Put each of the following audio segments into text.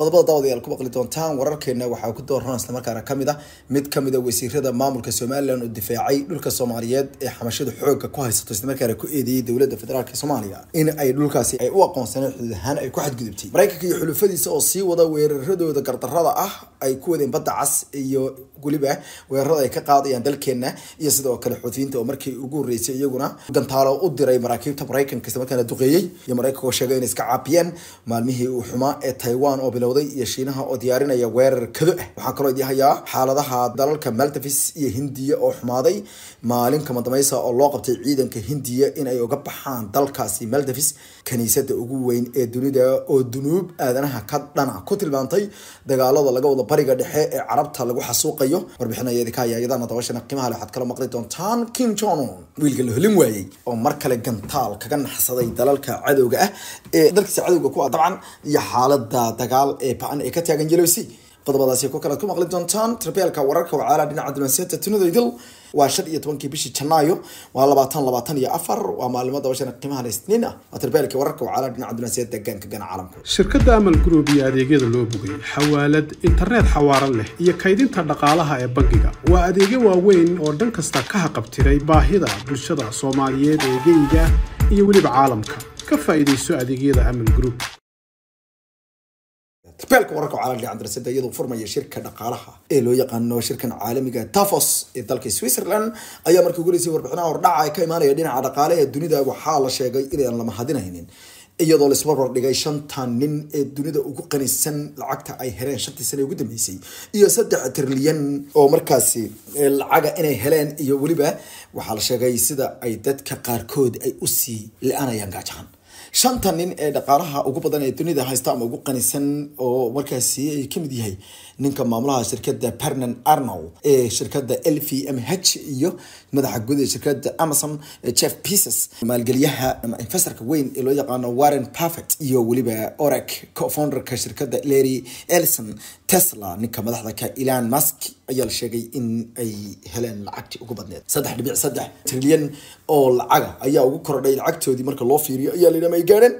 qodobada daawadayaal ku maqli doontaan wararkeena waxaa ku dooran islamarkaana kamid a mid kamida ah ah wasiirada maamulka somalilan oo difaacay dhulka soomaaliyeed ee xamashada xooga ku haysato islamarkaana ku eedeeyay dowlada federaalk soomaaliya in ay dhulkaasi ay u aqoonsaneen xuduud ahaan ay ku xadgudubtay maraykanka iyo xulufadiisa oo sii wada weeraradooda gardarada ah ay ku wadeen badda cas iyo weliba weerarada ay ka qaadayaan dalkeena iyo sidoo kale xuufiyiinta oo markii ugu horreysay iyaguna gantaalo u diray maraakiibta maraykanka islamarkaana duqeeyey iyo maraykanka oo sheegay in iska caabiyeen maalmihii uu xumaa ee taiwan oo bilow bilowday iyo shiinaha oo diyaarinaya weerar kado ah waxaa kaloo idii xaaladaha dalalka maltafis iyo hindiya oo xumaaday maalin kamadameysa oo loo qabtay ciidanka hindiya inay uga baxaan dalkaasi maltafis kaniisada ugu weyn ee dunida oo dunuub aadanaha ka dhana ku tilmaantay dagaalada laga wada bariga dhexe ee carabta lagu xasuuqayo warbixinayadikaayayadana dabashana qiimaha le waxaad kala maqli doontaan kim jonon wiilka la holin waayey oo mar kale gantaal kaga naxsaday dalalka cadowga ah ee dalkiisa cadowga ku ah dabcan iyo xaalada dagaal ee ba-an ee ka taagan jelowsi qodobadaasi ku kalead ku maqli doontaan tarbeelka wararka wacaalaha dhinaca dulanseenta tunadoydil waa shan iyo tobankii bishii janaayo waa labaatan labaatan iyo afar waa maalimo dabashan qiimahan isniin ah waa tarbeelka wararka wacaalaha dhinaca dulanseenta deegaanka gana caalamka shirkadda amal group iyo adeegyada loo bogay xawaalad internet xawaaran leh iyo kaydinta dhaqaalaha ee bangiga waa adeegyo waaweyn oo dhan kasta ka haqabtiray baahida bulshada soomaaliyeed ee geyga iyo weliba caalamka ka faa'iidayso adeegyada amal group tabaalka wararka caalamka candarasada iyadoo furmaya shirka dhaqaalaha ee loo yaqaano shirkan caalamiga tafos ee dalka switzerland ayaa markii uguleysay warbixinaha hordhaca ee ka imaanaya dhinaca dhaqaale ee dunida waxaa la sheegay inaan la mahadinaynin iyadoo laisbarbar dhigay shantan nin ee dunida ugu qanisan lacagta ay heleen shantii sane ugu dambeysay iyo saddex trilyan oo markaasi lacaga inay heleen iyo weliba waxaa la sheegay sida ay dadka qaarkood ay usii la-aanayaan gaajahan shanta nin ee dhaqaalaha ugu badan ee dunida haysta ama ugu qanisan oo markaasi ay kamid yahay ninka maamulaha shirkada pernan arnold ee shirkada l v m h iyo madaxa guud ee shirkada amazon jeff pieces maalgeliyaha ama investorka weyn ee loo yaqaano warren buffett iyo weliba orac co-founderka shirkada larry ellison tesla ninka madaxda ka elan musk ayaa la sheegay in ay heleen lacagtii ugu badneed saddex dhibic saddex trilyan oo lacaga ayaa ugu korodhay lacagtoodii marka loo fiiriyo ayaa laydhaha ay gaareen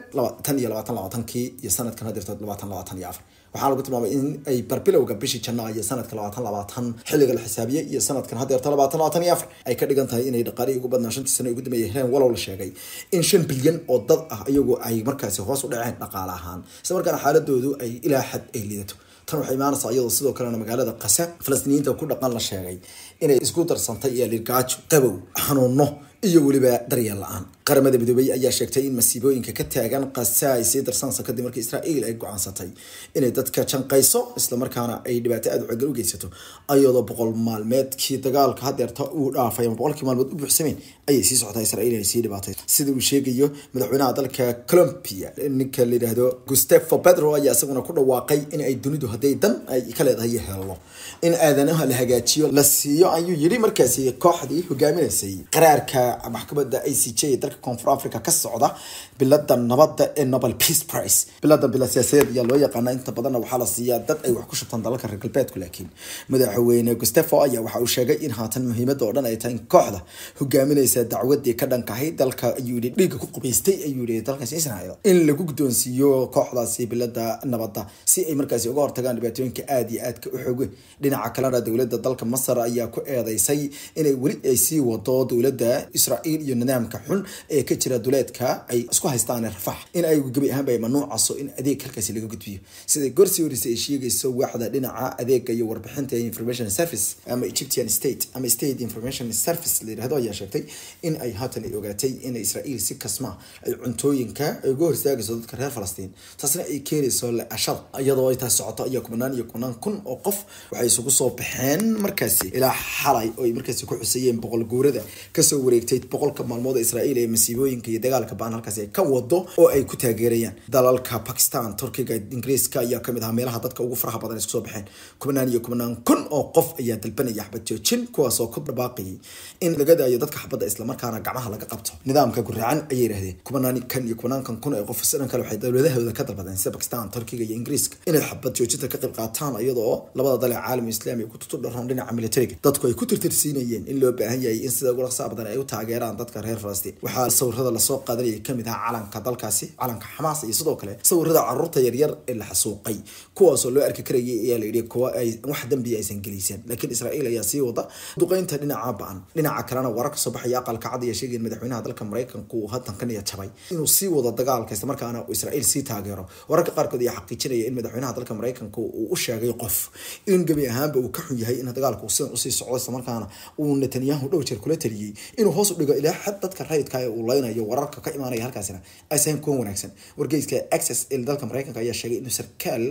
tan iyo labaatan labaatankii iyo sanadkan hadirta labaatan labaatan iyo afar waxaa lagu tilmaamay in ay barbilowga bishii janaa iyo sanadka labaatan labaatan xilliga la xisaabiyey iyo sanadkan hadeerta labaatan labaatan iyo afar ay ka dhigan tahay inay dhaqaalihii ugu badnaa shantii sano ugu dambeeyay heleen walow la sheegay in shan bilyan oo dad ah iyagu ay markaasi hoos u dhaceen dhaqaale ahaan isla markaana xaaladoodu ay ilaa xad ay lidato tan waxay imaanaysaa iyadoo sidoo kalena magaalada kase falastiiniyiinta ku dhaqan la sheegay inay isku darsantay iyo lirgaajo qabow xanuuno iyo weliba daryeel la-aan qaramada midoobay ayaa sheegtay in masiibooyinka ka taagan qaza ay sii darsaansa kadib markii israa'iil ay go-aansatay inay dadka janqayso islamarkaana ay dhibaato aada cagel u geysato ayadoo boqol maalmeedkii dagaalka haddeerta uu dhaafay ama boqolkii maalmood u buuxsameen ayay sii socotaa israiil inay sii dhibaatay sida uu sheegayo madaxweynaha dalka colombia ninka la yidhaahdo gustavo pedro ayaa isaguna ku dhawaaqay in ay dunidu hadday dan ay ka leedahay iyo in aadanaha la hagaajiyo la siiyo ayuu yidhi markaasi kooxdii hogaaminaysay qaraarka maxkamada a c j ee dalka koonfur africa ka socda bilada nabadda ee nobel peace price biladan bila siyaasadeed ayaa loo yaqaana inta badanna waxaa la siiyaa dad ay wax ku shubtaan dalalka reer galbeedku laakiin madaxweyne gustefo ayaa waxa uu sheegay in haatan muhiimada oo dhan ay tahay in kooxda hogaaminaysa dacwadii ka dhankahay dalka ayuu yidhi dhiigga ku qubaystay ayuu yidhi dalkaasi in lagu guddoonsiiyo kooxdaasi bilada nabadda si ay markaasi uga hortagaan dhibaatooyinka aada iyo aadka u xooge dhinaca kalena dowladda dalka masar ayaa ku eedaysay inay weli ay sii wado dowladda israa'iil iyo nidaamka xun ee ka jira duleedka ay isku haystaan rafax in ay gebi ahaanba mamnuucaso in adeeg halkaasi laga gudbiyo siday gorsii horeysa ay sheegayso waaxda dhinaca adeega iyo warbixinta information service ama egyptian state ama state information service layirahdo ayaa sheegtay in ay haatan ay ogaatay in israa'iil si kasma ay cuntooyinka ay uga horstaagayso dadka reer falastiin taasna ay keenayso la iyadoo ay taas socoto iyo kumanaan iyo kumanaan kun oo qof waxay isugu soo baxeen markaasi ilaa xalay oo ay markaasi ku xuseeyeen boqol guurada kasoo wareegtay dhigtay boqolka maalmood ee israa'iil ee masiibooyinka iyo dagaalka baan halkaasi ay ka wado oo ay ku taageerayaan dalalka bakistan turkiga ingiriiska ayaa kamid ahaa meelaha dadka ugu faraha badan iskusoo baxeen kumanaan iyo kumanaan kun oo qof ayaa dalbanaya xabad joojin kuwaasoo ku dhabaaqayay in laga daayo dadka xabadda islamarkaana gacmaha laga qabto nidaamka guraacan ayay yidhahdeen kumanaan kan iyo kumanaan kun ee qof sidan kale waxay dowladahooda ka dalbadeen sida bakistan turkiga iyo ingiriiska inay xabad joojinta ka qayb qaataan iyadoo labada dal ee caalamka islamiga ku tutudharoon dhinaca militariga dadku ay ku tirtirsiinayeen in loo baahan yahay in sida ugu dhaqsaa badan ay u tahay taageeraan dadka reer falastiin waxaa sawirada lasoo qaadanaya kamid ah calanka dalkaasi calanka xamaas iyo sidoo kale sawirada caruurta yaryar ee la xasuuqay kuwaasoo loo arki karayay ayaa layidhi kuwa wax dambiya aysan gelaysan laakiin israa'iil ayaa sii wada duqeynta dhinaca ba-an dhinaca kalena warar kasoo baxaya aqalka cad ayaa sheegayeen madaxweynaha dalka maraykanka uu haatan jabay inuu sii wado dagaalka isla markaana israa'iil sii taageero wararka qaarkood ayaa xaqiijinaya in madaxweynaha dalka maraykanka uu u sheegay qof in gebi ahaanba uu ka xun yahay in dagaalku sidan usii socdo isla markaana uu netanyahu dhowr jeer kula taliyey inuu hoos hoos dhigo ilaa xad dadka rayidka ah ee uu leynayo wararka ka imaanaya halkaasina aysan kuwan wanaagsan wargeyska access ee dalka mareykanka ayaa sheegay inuu sarkaal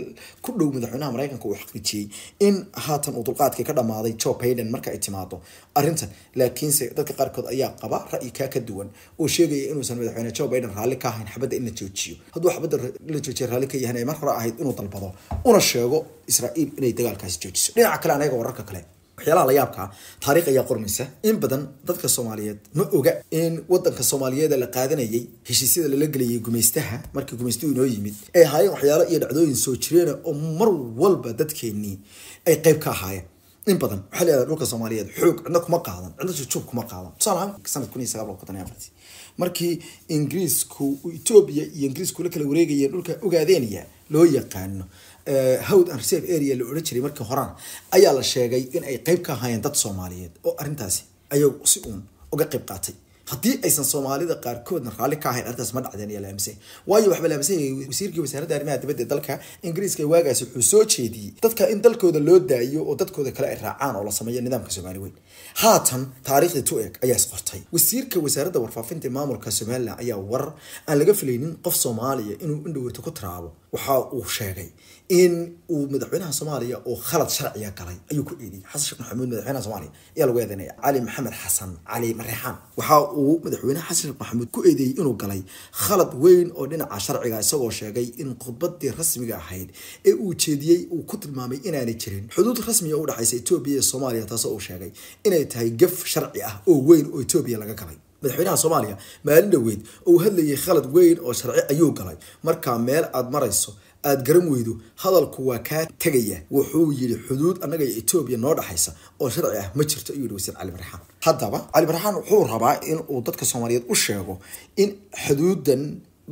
ku dhow madaxweynaha mareykanka uu xaqiijiyey in haatan uu dulqaadkii ka dhamaaday jo baiden marka ay timaado arrintan laakiinse dadka qaarkood ayaa qaba ra'yikaa ka duwan oo sheegaya inuusan madaxweyne joe baiden raalli ka ahayn xabadda in la joojiyo hadduu xabadda la joojiya raalli ka yahan ay mar hore ahayd inuu dalbado una sheego israa'iil inay dagaalkaasi joojiso dhinaca kale anaga wararka kale waxyaalaha la yaabka taariikh ayaa qormaysa in badan dadka soomaaliyeed ma oga in wadanka soomaaliyeed la qaadanayay heshiisyada lala gelayay gumaystaha markii gumaystuhu inoo yimid ay ahaayeen waxyaalo iyo dhacdooyin soo jireena ah oo mar walba dadkeenii ay qeyb ka ahaayeen in badan waxaa leedahay dhulka soomaaliyeed xoog cidna kuma qaadan cidna jujuub kuma qaadan tusaalahaan sanad kun iyo sagaal boqol iyo afartii markii ingiriisku etoobiya iyo ingiriisku la kala wareegayeen dhulka ogaadeenaya loo yaqaano Eh, hawd and reserve area la odhan jiray markii horaan ayaa la sheegay in qeyb ka ahaayeen dad soomaaliyeed oo arrintaasi ayagu si uun uga qeyb qaatay haddii aysan soomaalida qaarkoodna raalli ka ahayn arrintaas ma dhacdeen ayaa la aaminsan waayo waxaa la aaminsan yahay wasiirkii wasaaradda arrimaha dibadda ee dalka ingiriiska waagaasi wuxuu soo jeediyey dadka in dalkooda loo daayo oo dadkooda kale ay raacaan oo la sameeyo nidaamka soomaali weyn haatan taariikhdii tu eg ayaa isqortay wasiirka wasaaradda warfaafinta maamulka somalilan ayaa warar aan laga filaynin qof soomaaliya inuu indhoweyto ku tiraabo waxa uu sheegay in uu madaxweynaha soomaaliya oo khalad sharciga galay ayuu ku eediyey xasan sheekh maxamuud madaxweynaha soomaaliya ayaa lagu eedeynaya cali maxamed xasan cali mareexaan waxa uu madaxweynaha xasan sheekh maxamuud ku eedeeyey inuu galay khalad weyn oo dhinaca sharciga isagoo sheegay in khudbadii rasmiga ahayd ee uu jeediyey uu ku tilmaamay inaanay jirin xuduud rasmiga u dhexaysa etoobiya iyo soomaaliya taasoo uu sheegay inay tahay gaf sharci ah oo weyn oo etoobiya laga galay madaxweynaha soomaaliya maalin dhaweyd uu hadlayay khalad weyn oo sharci ayuu galay markaa meel aad marayso aad garan weydo hadalku waa kaa tegaya wuxuu yidhi xuduud annaga iyo etoobiya noo dhexaysa oo sharci ah ma jirto ayuu yihi wasiir cali barxaan haddaba cali barxaan wuxuu rabaa in uu dadka soomaaliyeed u sheego in xuduudan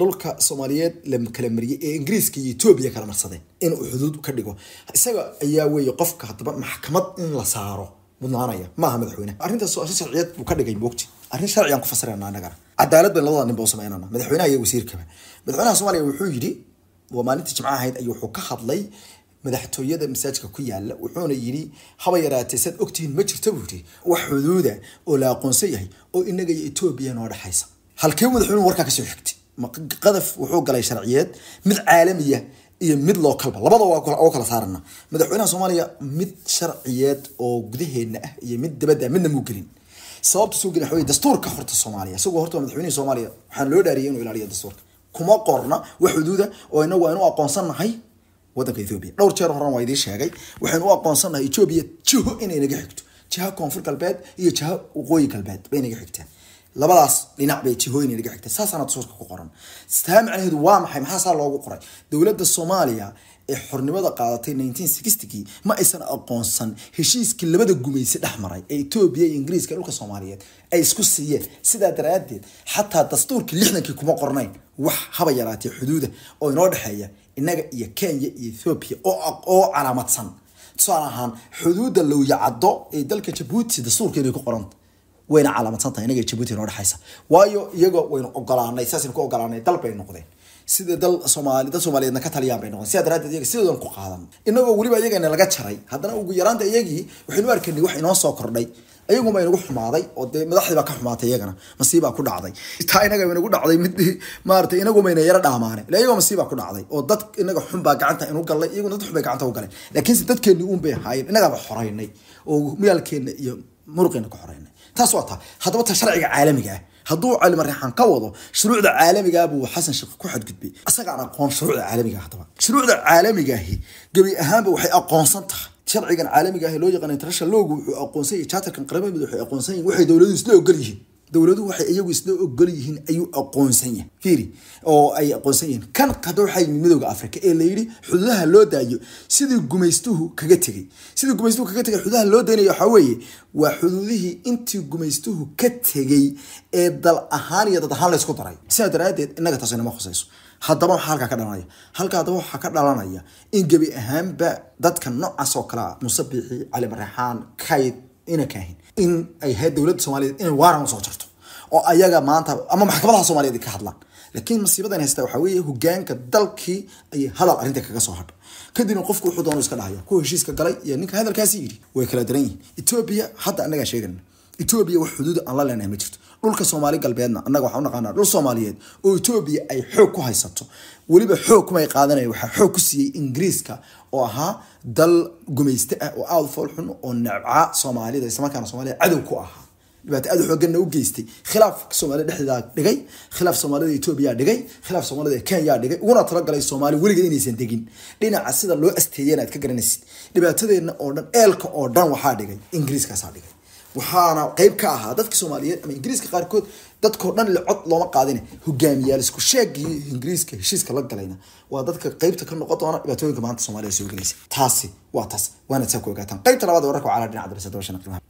dhulka soomaaliyeed la kala mariyay ee ingiriiska iyo etoobiya kala marsadeen inuu xuduud ka dhigo isaga ayaa weeye qofka haddaba maxkamad in la saaro mudnaanaya maaha madaxweyne arrintaas sharciyeed buu ka dhigay mogti arrin sharci ku fasirayna annagana cadaalad bayn labada ninba u samaynana madaxweynaha iyo wasiirkaba madaxweynaha soomaaliya wuxuu yidhi waa maalintii jimco ahayd ayuu wuxuu ka hadlay madaxtooyada masaajka ku yaala wuxuuna yidhi haba yaraatee saad ogtihiin ma jirta buu yidhi wax xuduuda oo la aqoonsan yahay oo inaga iyo etoobiya noo dhexaysa halkee madaxweynuhu warkaa kasoo xigtay qadaf wuxuu galay sharciyeed mid caalamiya iyo mid localba labada oo kala saarana madaxweynaha soomaaliya mid sharciyeed oo gudaheedna ah iyo mid dabadda midna muu gelin sababta soo geli waxa dastuurka horta soomaaliya isagoo horta madaxweynihii soomaaliya waxaan loo dhaariyay inuu ilaaliyo dastuurka kuma qorna wax xuduuda oo inagu waa aqoonsan nahay wadanka ethoobia dhowr jeer horan waa idiin sheegay waxaynu u aqoonsannahay ethoobia jiho inay naga xigto jiha koonfur galbeed iyo jiha waqooyi galbeed bay naga xigteen labadaas dhinac bay jihooyin inaga xigtay saasaana suurka ku qoran staha macnaheedu waa maxay maxaa saa loogu qoray dowladda soomaaliya ee xornimada qaadatay kii ma aysan aqoonsan heshiiskii labada gumayse dhex maray ee etoobiya iyo ingiriiska dhulka soomaaliyeed ay isku siiyeen sidaa daraaddeed xataa dastuurkii lixdankii kuma qornayn wax haba yaraatee xuduuda oo inoo dhexeeya innaga iyo kenya iyo ethoobiya oo calaamadsan tusaale ahaan xuduudda lowyacaddo ee dalka jabuuti dastuurkeeday ku qoranta wayna calaamadsantahay inaga jabuuti noo dhexaysa waayo iyago waynu ogolaanay sidaasaynu ku ogolaanay dal bay noqdeen sida dal soomaali dal soomaaliyeedna ka taliyaan bay noqdeen sidaa daraaddeed iyaga sidoodan ku qaadan innagoo weliba iyagana laga jaray haddana ugu yaraanta iyagii waxaynu arkanay wax inoo soo kordhay ayaguma inagu xumaaday oo dee madaxdii baa ka xumaatay iyagana masiibaa ku dhacday taa inaga inagu dhacday mid maaratay inagumayna yara dhaamaane la iyagoo masiibaa ku dhacday oo dad inaga xunbaa gacanta inu gallay iyaguna dad xunbay gacanta u galeen laakiinse dadkeennii uun bay ahaayeen innagaaba xoraynay oo miyaalkeenna iyo muruqeenna ka xoraynay taas waa taa haddaba ta sharciga caalamiga ah hadduu calima reexaan ka wado shuruucda caalamiga buu xasan sheekh ku xadgudbay isagaan aqoon shuruucda caalamiga ah haddaba shuruucda caalamigaahi gebi ahaanba waxay aqoonsan tahay sharcigan caalamiga ah loo yaqaan international loogu wuxuu aqoonsan yahay charterkan qaramada waxay aqoonsan yihin waxay dowladuhu isla ogol yihiin dowladuhu waxay iyagu isla ogol yihiin ayuu aqoonsan yahay fiiri oo ay aqoonsan yihiin kan qadowxay midowda africa ee layidhi xuduudaha loo daayo sidii gumaystuhu kaga tegay sidii gumaystuhu kaga tegay xududaha loo daynaya waxaa weeye waa xuduudihii intii gumaystuhu ka tegay ee dal ahaan iyo dad ahaan laysku daray sidaa daraadeed innaga taasi nama khusayso haddaba waxaa halkaa ka dhalanaya halka haddaba waxaa ka dhalanaya in gebi ahaanba dadka noocaas oo kale a ah, musabiixi cali marraxaan kayd ina in ay ahayd dowladda soomaaliyeed inay waaran usoo jarto oo ayaga maanta ama maxkamadaha soomaliyeed ka hadlaan laakiin masiibadan haysta waxaa hogaanka dalkii ayay hadal arrinta kaga soo hadha kadibna qofku wuxuu doonu iska dhahayo kuwa heshiiska galay iyo ninka hadalkaasi yidhi way kala daran yihiin etoobiya hadda annagaa sheegana etoobiya wax xuduud aan la leenahay ma jirto dhulka soomaali galbeedna anaga waxaan u dhul soomaaliyeed oo etoobiya ay xoog ku haysato weliba xoog kumay qaadanaya waxaa xoog ku siiyey ingiriiska oo ahaa dal gumayste ah oo aada foolxun oo nabca soomaalida islamarkaana soomaaliya cadow ku ahaa dhibaato aada xooganna u geystay khilaafka soomaalida dhexdeedaa dhigay khilaaf soomaalida etoobiya dhigay khilaaf soomaalida kenya dhigay uguna talagalay soomaali weliga inaysan degin dhinaca sida loo asteeyana aad ka garanaysid dhibaatadeenna oo dhan eelka oo dhan waxaa dhigay ingiriiskaasaa dhigay waxaana qeyb ka ahaa dadka soomaaliyeed ama ingiriiska qaarkood dadkao dhan le cod looma qaadin hogaamiyaal isku sheegaiyo ingiriiska heshiiska la galayna waa dadka qeybta ka noqon doona dhibaatooyinka maanta soomaliya soo gelaysa taasi waa taas waana saa ku ogaataan qeybta labaad wararka waa calaa dhinaca dabisa dabashan qiimaha